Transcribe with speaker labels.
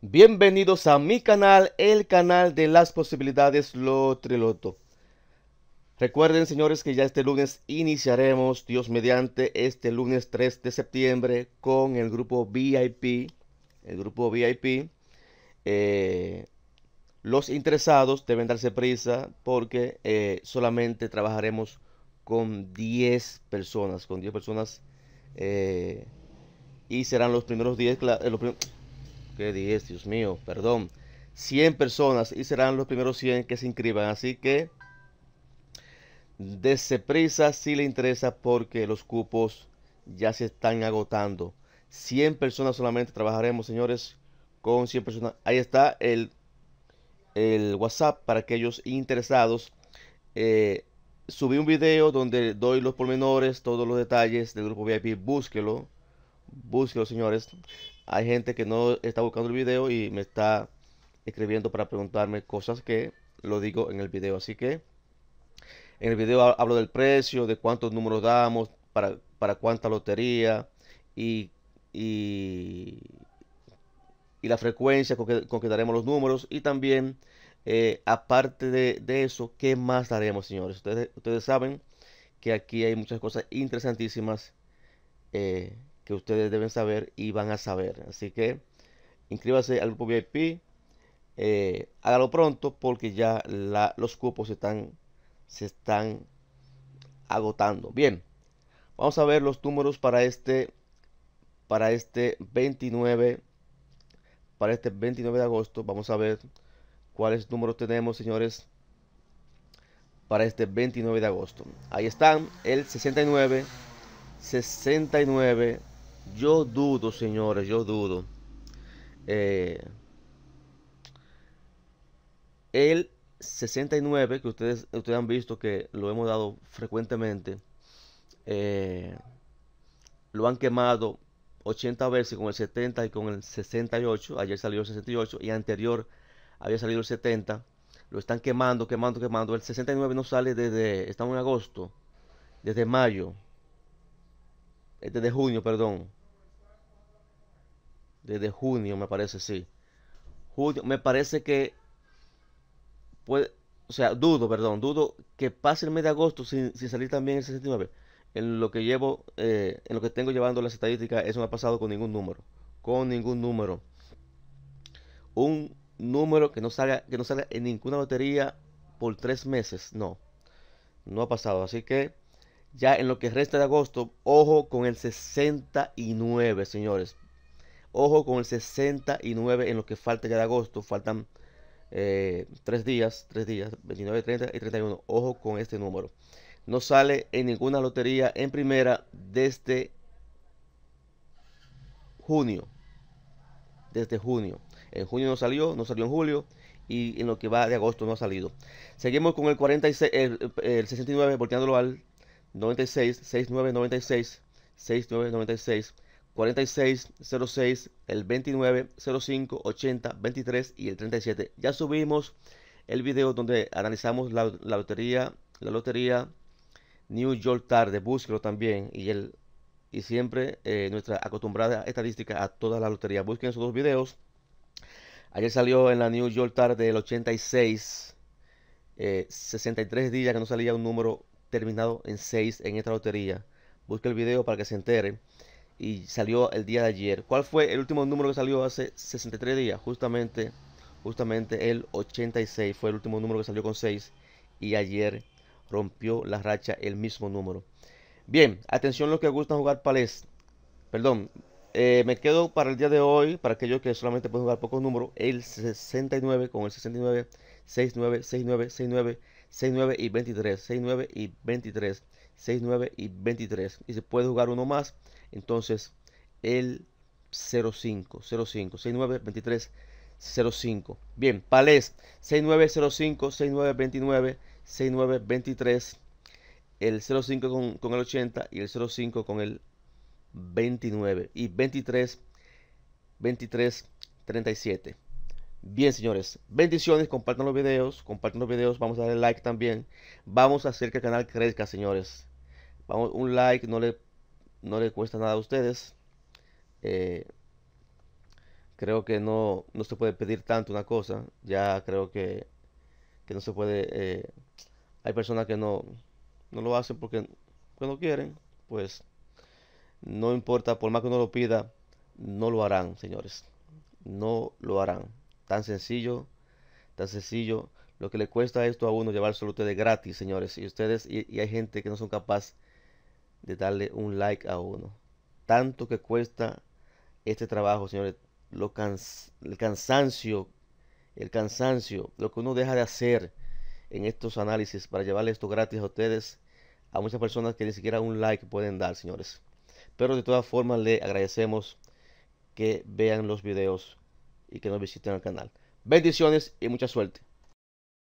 Speaker 1: Bienvenidos a mi canal, el canal de las posibilidades lo Triloto. Recuerden señores que ya este lunes iniciaremos, Dios mediante, este lunes 3 de septiembre con el grupo VIP. El grupo VIP. Eh, los interesados deben darse prisa porque eh, solamente trabajaremos con 10 personas, con 10 personas eh, y serán los primeros 10, ¿Qué 10? Dios mío, perdón. 100 personas y serán los primeros 100 que se inscriban. Así que dese prisa si le interesa porque los cupos ya se están agotando. 100 personas solamente trabajaremos, señores, con 100 personas. Ahí está el, el WhatsApp para aquellos interesados. Eh, subí un video donde doy los pormenores, todos los detalles del grupo VIP. Búsquelo, búsquelo, señores hay gente que no está buscando el video y me está escribiendo para preguntarme cosas que lo digo en el video. Así que en el video hablo del precio, de cuántos números damos, para, para cuánta lotería y, y, la frecuencia con que, con que, daremos los números. Y también, eh, aparte de, eso, ¿qué más daremos, señores? Ustedes, ustedes saben que aquí hay muchas cosas interesantísimas. Eh, que ustedes deben saber y van a saber. Así que inscríbase al grupo VIP. Eh, hágalo pronto porque ya los cupos se están, se están agotando. Bien, vamos a ver los números para este, para este 29, para este 29 de agosto. Vamos a ver cuáles números tenemos, señores, para este 29 de agosto. Ahí están, el 69, 69, yo dudo, señores, yo dudo. Eh, el 69, que ustedes, ustedes han visto que lo hemos dado frecuentemente, eh, lo han quemado 80 veces con el 70 y con el 68. Ayer salió el 68 y anterior había salido el 70. Lo están quemando, quemando, quemando. El 69 no sale desde, estamos en agosto, desde mayo, desde este junio, perdón desde junio, me parece, sí. Junio, me parece que puede, o sea, dudo, perdón, dudo que pase el mes de agosto sin, salir también el 69. En lo que llevo, eh, en lo que tengo llevando las estadísticas, eso no ha pasado con ningún número, con ningún número. Un número que no salga, que no salga en ninguna lotería por tres meses, no, no ha pasado. Así que ya en lo que resta de agosto, ojo con el 69, señores. Ojo con el 69 en lo que falta ya de agosto. Faltan eh, 3 días, tres días, 29, 30 y 31. Ojo con este número. No sale en ninguna lotería en primera desde junio. Desde junio. En junio no salió, no salió en julio y en lo que va de agosto no ha salido. Seguimos con el 46, el, 69, volteándolo al 96, 69, 96, 69, 96. 4606, el 29, 05, 80, 23 y el 37. Ya subimos el video donde analizamos la, lotería, la lotería New York tarde, búsquelo también y el y siempre eh, nuestra acostumbrada estadística a toda la lotería. Busquen esos dos videos. Ayer salió en la New York tarde el 86, 63 eh, días que no salía un número terminado en 6 en esta lotería. Busquen el video para que se entere y salió el día de ayer. ¿Cuál fue el último número que salió hace 63 días? Justamente, justamente el 86 fue el último número que salió con 6 y ayer rompió la racha el mismo número. Bien, atención los que gustan jugar palés. Perdón, eh, me quedo para el día de hoy, para aquellos que solamente pueden jugar pocos números, el 69 con el 69, 69, 69, 69. 69 y 23, 69 y 23, 69 y 23. Y se puede jugar uno más, entonces el 05, 05, 69 23, 05. Bien, palés 6905, 6929, 6923, el 05 con, con, el 80 y el 05 con el 29 y 23, 23, 37. Bien, señores, bendiciones, compartan los videos, compartan los videos, vamos a darle like también. Vamos a hacer que el canal crezca, señores. Vamos, un like no le, le cuesta nada a ustedes. Eh, creo que no, se puede pedir tanto una cosa. Ya creo que, no se puede... Eh, hay personas que no, no lo hacen porque, no quieren. Pues no importa, por más que uno lo pida, no lo harán, señores. No lo harán. Tan sencillo, tan sencillo. Lo que le cuesta esto a uno llevárselo a ustedes gratis, señores. Y ustedes, y, hay gente que no son capaces de darle un like a uno. Tanto que cuesta este trabajo, señores. Lo cans el cansancio, el cansancio, lo que uno deja de hacer en estos análisis para llevarle esto gratis a ustedes, a muchas personas que ni siquiera un like pueden dar, señores. Pero de todas formas le agradecemos que vean los videos y que nos visiten al canal. Bendiciones y mucha suerte.